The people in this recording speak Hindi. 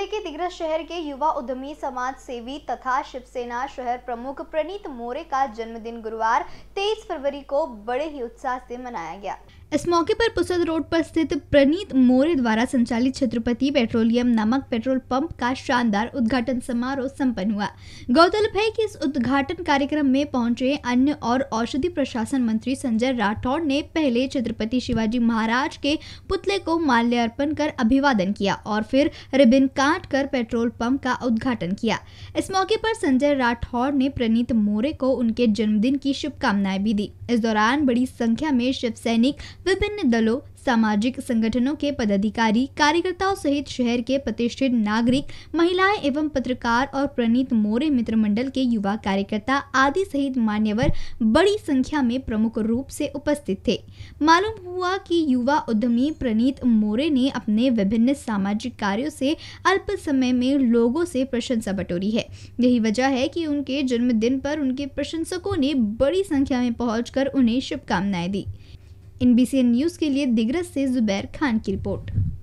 जिले के दिग्रस शहर के युवा उद्यमी समाज सेवी तथा शिवसेना शहर प्रमुख प्रणीत मोरे का जन्मदिन गुरुवार 23 फरवरी को बड़े ही उत्साह से मनाया गया इस मौके पर पुसद रोड पर स्थित प्रणीत मोरे द्वारा संचालित छत्रपति पेट्रोलियम नामक पेट्रोल पंप का शानदार उद्घाटन समारोह संपन्न हुआ गौरतलब है कि इस उद्घाटन कार्यक्रम में पहुंचे अन्य और औषधि प्रशासन मंत्री संजय राठौड़ ने पहले छत्रपति शिवाजी महाराज के पुतले को माल्यार्पण कर अभिवादन किया और फिर रिबिन काट कर पेट्रोल पंप का उद्घाटन किया इस मौके पर संजय राठौड़ ने प्रणीत मोरे को उनके जन्मदिन की शुभकामनाएं भी दी इस दौरान बड़ी संख्या में शिव सैनिक विभिन्न दलों सामाजिक संगठनों के पदाधिकारी कार्यकर्ताओं सहित शहर के प्रतिष्ठित नागरिक महिलाएं एवं पत्रकार और प्रणीत मोरे मित्र मंडल के युवा कार्यकर्ता आदि सहित मान्यवर बड़ी संख्या में प्रमुख रूप से उपस्थित थे मालूम हुआ कि युवा उद्यमी प्रणीत मोरे ने अपने विभिन्न सामाजिक कार्यों से अल्प समय में लोगों से प्रशंसा बटोरी है यही वजह है कि उनके जन्मदिन पर उनके प्रशंसकों ने बड़ी संख्या में पहुंचकर उन्हें शुभकामनाएं दी इन बी न्यूज़ के लिए दिग्रज से जुबैर खान की रिपोर्ट